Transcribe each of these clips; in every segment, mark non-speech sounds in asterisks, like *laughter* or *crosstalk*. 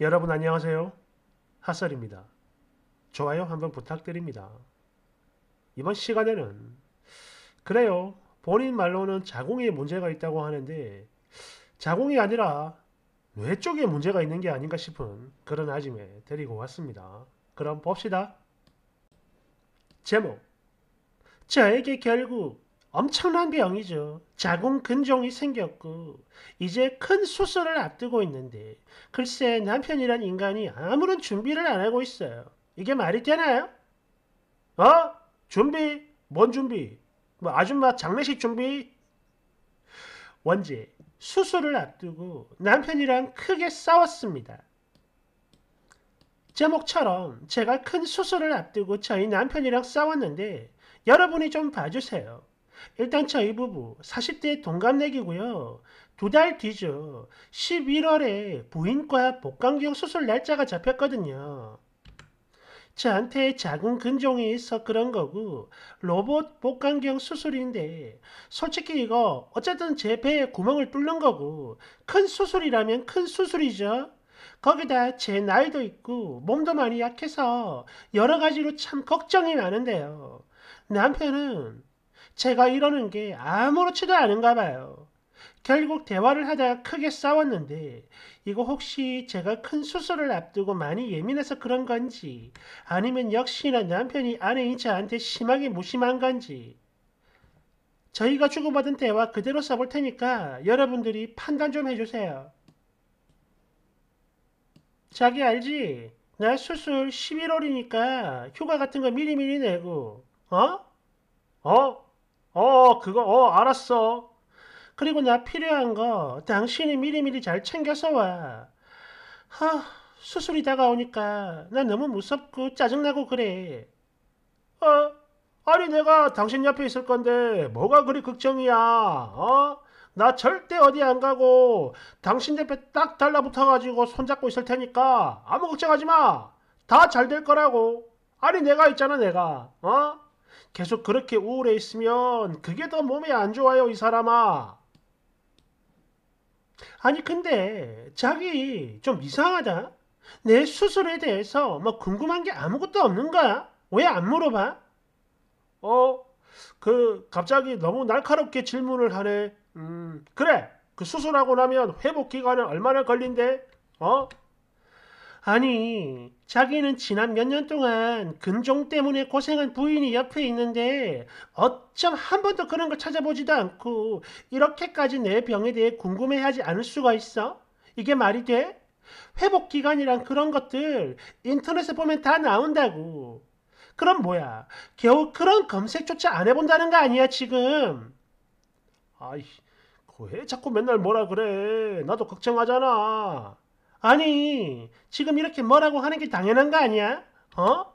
여러분 안녕하세요. 핫설입니다. 좋아요 한번 부탁드립니다. 이번 시간에는 그래요. 본인 말로는 자궁에 문제가 있다고 하는데 자궁이 아니라 뇌 쪽에 문제가 있는 게 아닌가 싶은 그런 아짐에 데리고 왔습니다. 그럼 봅시다. 제목 저에게 결국 엄청난 병이죠. 자궁 근종이 생겼고 이제 큰 수술을 앞두고 있는데 글쎄 남편이란 인간이 아무런 준비를 안 하고 있어요. 이게 말이 되나요? 어? 준비? 뭔 준비? 뭐 아줌마 장례식 준비? 원제 수술을 앞두고 남편이랑 크게 싸웠습니다. 제목처럼 제가 큰 수술을 앞두고 저희 남편이랑 싸웠는데 여러분이 좀 봐주세요. 일단 저희 부부 40대 동갑내기고요. 두 달 뒤죠. 11월에 부인과 복강경 수술 날짜가 잡혔거든요. 저한테 작은 근종이 있어 그런 거고 로봇 복강경 수술인데 솔직히 이거 어쨌든 제 배에 구멍을 뚫는 거고 큰 수술이라면 큰 수술이죠. 거기다 제 나이도 있고 몸도 많이 약해서 여러 가지로 참 걱정이 많은데요. 남편은 제가 이러는 게 아무렇지도 않은가 봐요. 결국 대화를 하다가 크게 싸웠는데 이거 혹시 제가 큰 수술을 앞두고 많이 예민해서 그런 건지 아니면 역시나 남편이 아내인 저한테 심하게 무심한 건지 저희가 주고받은 대화 그대로 써볼 테니까 여러분들이 판단 좀 해주세요. 자기 알지? 나 수술 11월이니까 휴가 같은 거 미리미리 내고 어? 어? 어, 그거, 어, 알았어. 그리고 나 필요한 거 당신이 미리미리 잘 챙겨서 와. 하, 수술이 다가오니까 나 너무 무섭고 짜증나고 그래. 어? 아니 내가 당신 옆에 있을 건데 뭐가 그리 걱정이야? 어? 나 절대 어디 안 가고 당신 옆에 딱 달라붙어가지고 손잡고 있을 테니까 아무 걱정하지 마. 다 잘 될 거라고. 아니 내가 있잖아 내가. 어? 계속 그렇게 우울해 있으면 그게 더 몸에 안 좋아요 이 사람아 아니 근데 자기 좀 이상하다 내 수술에 대해서 뭐 궁금한 게 아무것도 없는 거야 왜 안 물어봐 어그 갑자기 너무 날카롭게 질문을 하네 음 그래 그 수술하고 나면 회복 기간은 얼마나 걸린대 어 아니 자기는 지난 몇 년 동안 근종 때문에 고생한 부인이 옆에 있는데 어쩜 한 번도 그런 걸 찾아보지도 않고 이렇게까지 내 병에 대해 궁금해하지 않을 수가 있어? 이게 말이 돼? 회복 기간이란 그런 것들 인터넷에 보면 다 나온다고. 그럼 뭐야? 겨우 그런 검색조차 안 해본다는 거 아니야 지금? 아이, 왜 자꾸 맨날 뭐라 그래? 나도 걱정하잖아. 아니 지금 이렇게 뭐라고 하는 게 당연한 거 아니야? 어?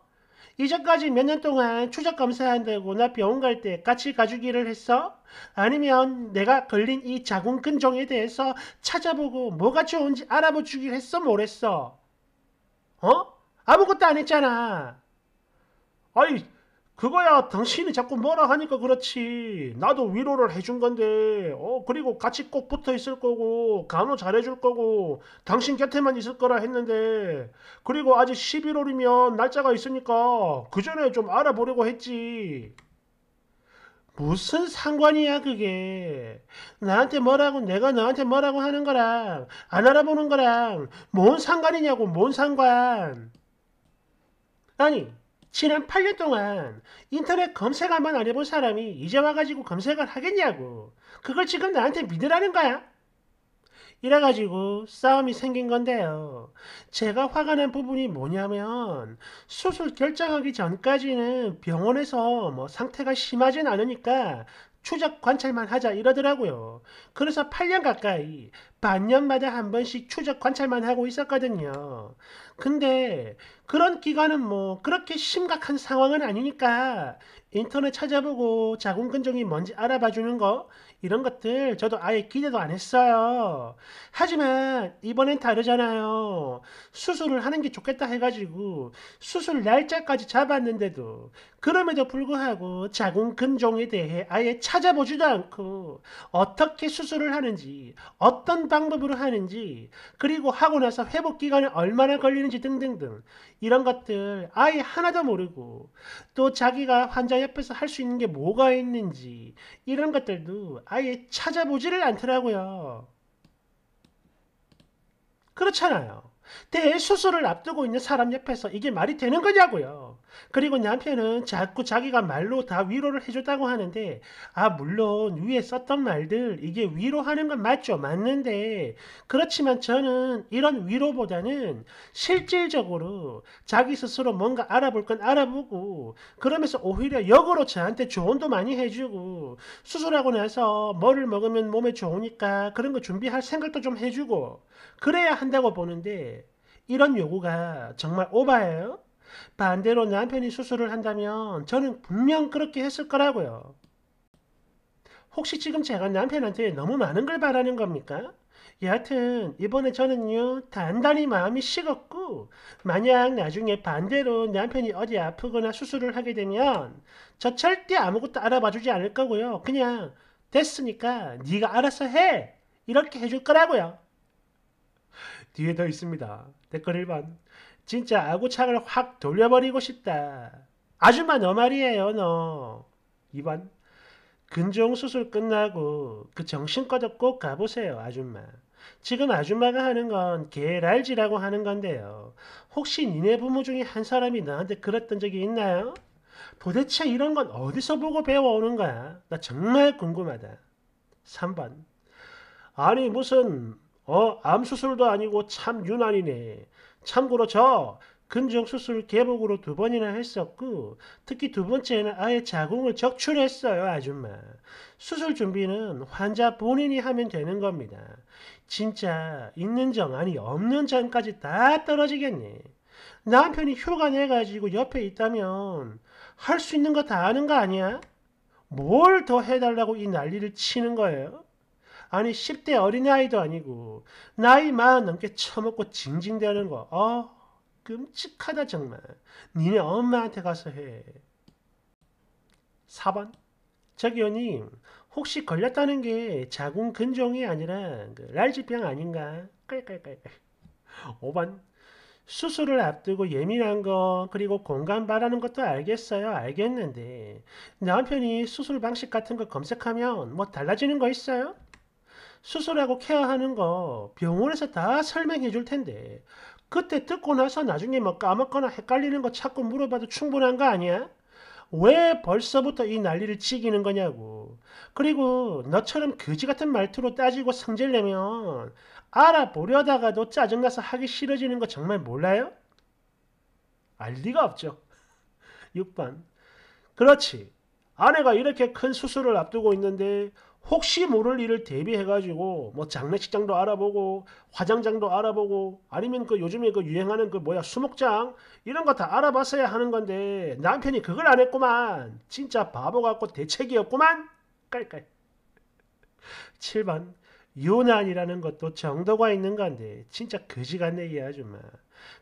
이전까지 몇 년 동안 추적 검사 안 되고 나 병원 갈 때 같이 가주기를 했어? 아니면 내가 걸린 이 자궁 근종에 대해서 찾아보고 뭐가 좋은지 알아보 주길 했어? 뭐랬어? 어? 아무것도 안 했잖아. 아이 그거야 당신이 자꾸 뭐라 하니까 그렇지 나도 위로를 해준 건데 어 그리고 같이 꼭 붙어 있을 거고 간호 잘해줄 거고 당신 곁에만 있을 거라 했는데 그리고 아직 11월이면 날짜가 있으니까 그 전에 좀 알아보려고 했지 무슨 상관이야 그게 나한테 뭐라고 내가 너한테 뭐라고 하는 거랑 안 알아보는 거랑 뭔 상관이냐고 뭔 상관 아니 지난 8년 동안 인터넷 검색 한번 안 해본 사람이 이제 와가지고 검색을 하겠냐고. 그걸 지금 나한테 믿으라는 거야? 이래가지고 싸움이 생긴 건데요. 제가 화가 난 부분이 뭐냐면 수술 결정하기 전까지는 병원에서 뭐 상태가 심하진 않으니까 추적 관찰만 하자 이러더라고요. 그래서 8년 가까이 반년마다 한 번씩 추적 관찰만 하고 있었거든요. 근데 그런 기간은 뭐 그렇게 심각한 상황은 아니니까 인터넷 찾아보고 자궁근종이 뭔지 알아봐 주는 거 이런 것들 저도 아예 기대도 안 했어요. 하지만 이번엔 다르잖아요. 수술을 하는 게 좋겠다 해가지고 수술 날짜까지 잡았는데도 그럼에도 불구하고 자궁 근종에 대해 아예 찾아보지도 않고 어떻게 수술을 하는지 어떤 방법으로 하는지 그리고 하고 나서 회복 기간이 얼마나 걸리는지 등등등 이런 것들 아예 하나도 모르고 또 자기가 환자 옆에서 할 수 있는 게 뭐가 있는지 이런 것들도 아예 찾아보지를 않더라고요. 그렇잖아요. 대수술을 앞두고 있는 사람 옆에서 이게 말이 되는 거냐고요. 그리고 남편은 자꾸 자기가 말로 다 위로를 해줬다고 하는데 아 물론 위에 썼던 말들 이게 위로하는 건 맞죠 맞는데 그렇지만 저는 이런 위로보다는 실질적으로 자기 스스로 뭔가 알아볼 건 알아보고 그러면서 오히려 역으로 저한테 조언도 많이 해주고 수술하고 나서 뭐를 먹으면 몸에 좋으니까 그런 거 준비할 생각도 좀 해주고 그래야 한다고 보는데 이런 요구가 정말 오바예요? 반대로 남편이 수술을 한다면 저는 분명 그렇게 했을 거라고요. 혹시 지금 제가 남편한테 너무 많은 걸 바라는 겁니까? 여하튼 이번에 저는요 단단히 마음이 식었고 만약 나중에 반대로 남편이 어디 아프거나 수술을 하게 되면 저 절대 아무것도 알아봐 주지 않을 거고요 그냥 됐으니까 네가 알아서 해 이렇게 해줄 거라고요 뒤에 더 있습니다 댓글 1번 진짜 아구창을 확 돌려버리고 싶다. 아줌마 너 말이에요 너. 2번 근종수술 끝나고 그 정신과도 꼭 가보세요 아줌마. 지금 아줌마가 하는 건 개랄지라고 하는 건데요. 혹시 니네 부모 중에 한 사람이 나한테 그랬던 적이 있나요? 도대체 이런 건 어디서 보고 배워오는 거야? 나 정말 궁금하다. 3번 아니 무슨 어 암수술도 아니고 참 유난이네. 참고로 저 근종 수술 개복으로 두 번이나 했었고 특히 두 번째는 아예 자궁을 적출했어요 아줌마. 수술 준비는 환자 본인이 하면 되는 겁니다. 진짜 있는 정 아니 없는 정까지 다떨어지겠니 남편이 휴가 내가지고 옆에 있다면 할 수 있는 거다 하는 거 아니야? 뭘 더 해달라고 이 난리를 치는 거예요? 아니 10대 어린아이도 아니고 나이 마흔 넘게 처먹고 징징대는 거. 어 끔찍하다 정말. 니네 엄마한테 가서 해. 4번 저기 요님 혹시 걸렸다는 게 자궁 근종이 아니라 그 랄지병 아닌가? 깔깔깔깔. 5번 수술을 앞두고 예민한 거 그리고 공감 바라는 것도 알겠어요. 알겠는데 남편이 수술 방식 같은 거 검색하면 뭐 달라지는 거 있어요? 수술하고 케어하는 거 병원에서 다 설명해 줄 텐데 그때 듣고 나서 나중에 뭐 까먹거나 헷갈리는 거 자꾸 물어봐도 충분한 거 아니야? 왜 벌써부터 이 난리를 지기는 거냐고. 그리고 너처럼 거지 같은 말투로 따지고 성질내면 알아보려다가도 짜증나서 하기 싫어지는 거 정말 몰라요? 알 리가 없죠. 6번. *laughs* 그렇지. 아내가 이렇게 큰 수술을 앞두고 있는데 혹시 모를 일을 대비해가지고 뭐 장례식장도 알아보고 화장장도 알아보고 아니면 그 요즘에 그 유행하는 그 뭐야 수목장 이런 거 다 알아봤어야 하는 건데 남편이 그걸 안 했구만 진짜 바보 같고 대책이 었구만 깔깔 7번 유난이라는 것도 정도가 있는 건데 진짜 거지 같네 이 아줌마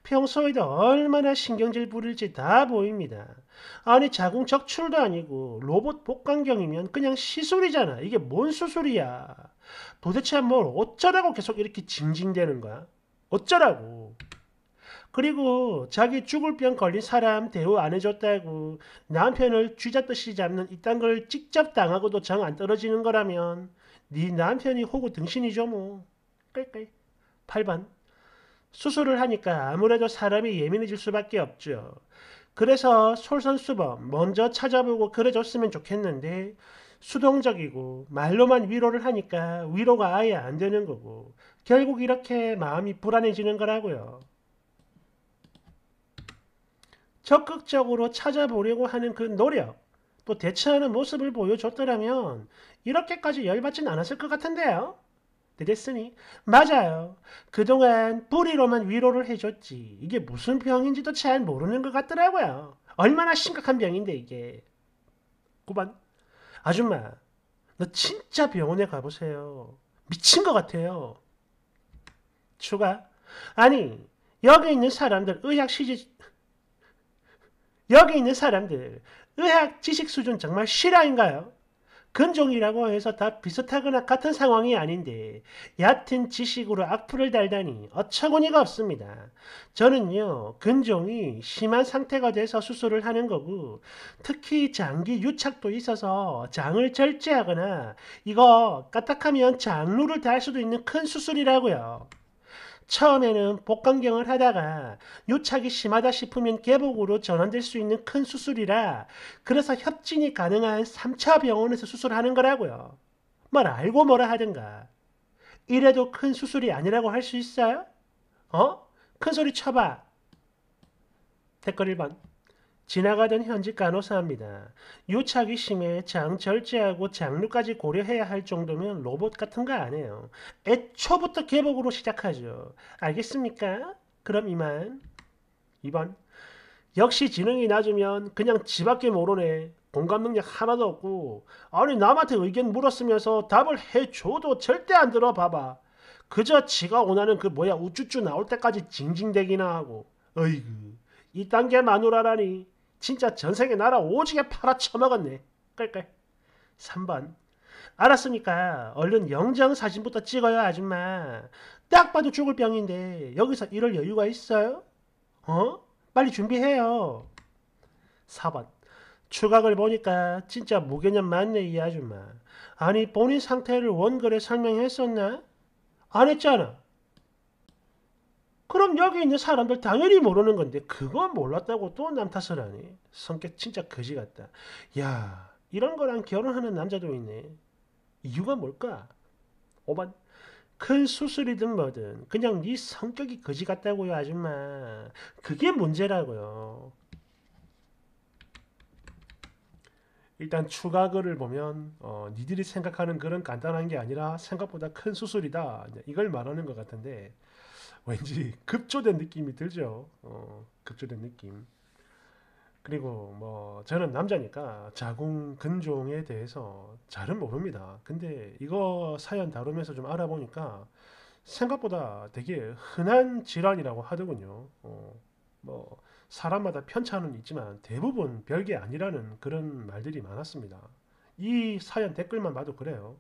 평소에도 얼마나 신경질 부릴지 다 보입니다. 아니 자궁척 출도 아니고 로봇 복강경이면 그냥 시술이잖아. 이게 뭔 수술이야. 도대체 뭘 어쩌라고 계속 이렇게 징징대는 거야. 어쩌라고. 그리고 자기 죽을 병 걸린 사람 대우 안 해줬다고 남편을 쥐잡듯이 잡는 이딴 걸 직접 당하고도 정 안 떨어지는 거라면 네 남편이 호구 등신이죠 뭐. 끌끌. 8번. 수술을 하니까 아무래도 사람이 예민해질 수밖에 없죠. 그래서 솔선수범 먼저 찾아보고 그래줬으면 좋겠는데 수동적이고 말로만 위로를 하니까 위로가 아예 안 되는 거고 결국 이렇게 마음이 불안해지는 거라고요. 적극적으로 찾아보려고 하는 그 노력 또 대처하는 모습을 보여줬더라면 이렇게까지 열받진 않았을 것 같은데요. 되겠으니 네, 맞아요. 그동안 뿌리로만 위로를 해줬지 이게 무슨 병인지도 잘 모르는 것 같더라고요. 얼마나 심각한 병인데 이게. 9반 아줌마 너 진짜 병원에 가보세요. 미친 것 같아요. 추가 아니 여기 있는 사람들 의학 시지 여기 있는 사람들 의학 지식 수준 정말 실화인가요? 근종이라고 해서 다 비슷하거나 같은 상황이 아닌데 얕은 지식으로 악플을 달다니 어처구니가 없습니다. 저는요 근종이 심한 상태가 돼서 수술을 하는 거고 특히 장기 유착도 있어서 장을 절제하거나 이거 까딱하면 장루를 다할 수도 있는 큰 수술이라고요. 처음에는 복강경을 하다가 유착이 심하다 싶으면 개복으로 전환될 수 있는 큰 수술이라 그래서 협진이 가능한 3차 병원에서 수술하는 거라고요. 말 알고 뭐라 하든가. 이래도 큰 수술이 아니라고 할 수 있어요? 어? 큰 소리 쳐봐. 댓글 1번. 지나가던 현직 간호사입니다. 유착이 심해 장 절제하고 장류까지 고려해야 할 정도면 로봇 같은 거 아니에요. 애초부터 개복으로 시작하죠. 알겠습니까? 그럼 이만. 2번. 역시 지능이 낮으면 그냥 지밖에 모르네. 공감 능력 하나도 없고 아니 남한테 의견 물었으면서 답을 해줘도 절대 안 들어봐봐. 그저 지가 원하는 그 뭐야 우쭈쭈 나올 때까지 징징대기나 하고 어이구 이 단계 마누라라니 진짜 전생에 나라 오지게 팔아쳐먹었네. 끌끌. 3번. 알았으니까 얼른 영장 사진부터 찍어요 아줌마. 딱 봐도 죽을 병인데 여기서 이럴 여유가 있어요? 어? 빨리 준비해요. 4번. 추각을 보니까 진짜 무개념 맞네 이 아줌마. 아니 본인 상태를 원글에 설명했었나? 안 했잖아. 그럼 여기 있는 사람들 당연히 모르는 건데 그거 몰랐다고 또 남 탓을 하니 성격 진짜 거지 같다. 야 이런 거랑 결혼하는 남자도 있네. 이유가 뭘까? 오번큰 수술이든 뭐든 그냥 네 성격이 거지 같다고요 아줌마. 그게 문제라고요. 일단 추가 글을 보면 어, 니들이 생각하는 그런 간단한 게 아니라 생각보다 큰 수술이다 이걸 말하는 것 같은데 왠지 급조된 느낌이 들죠. 어, 급조된 느낌. 그리고 뭐 저는 남자니까 자궁 근종에 대해서 잘은 모릅니다. 근데 이거 사연 다루면서 좀 알아보니까 생각보다 되게 흔한 질환이라고 하더군요. 어, 뭐 사람마다 편차는 있지만 대부분 별게 아니라는 그런 말들이 많았습니다. 이 사연 댓글만 봐도 그래요.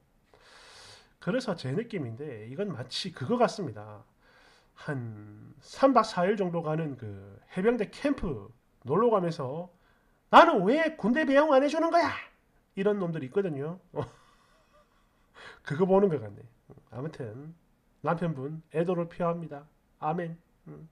그래서 제 느낌인데 이건 마치 그거 같습니다. 한 3박 4일 정도 가는 그 해병대 캠프 놀러 가면서 나는 왜 군대 배영 안 해주는 거야? 이런 놈들이 있거든요. *laughs* 그거 보는 것 같네. 아무튼 남편분 애도를 표합니다. 아멘. 음.